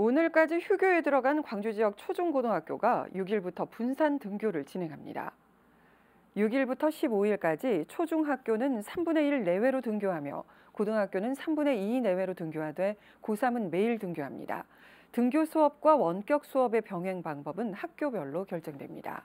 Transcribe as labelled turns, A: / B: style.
A: 오늘까지 휴교에 들어간 광주 지역 초중고등학교가 6일부터 분산 등교를 진행합니다. 6일부터 15일까지 초중학교는 3분의 1 내외로 등교하며 고등학교는 3분의 2 내외로 등교하되 고3은 매일 등교합니다. 등교 수업과 원격 수업의 병행 방법은 학교별로 결정됩니다.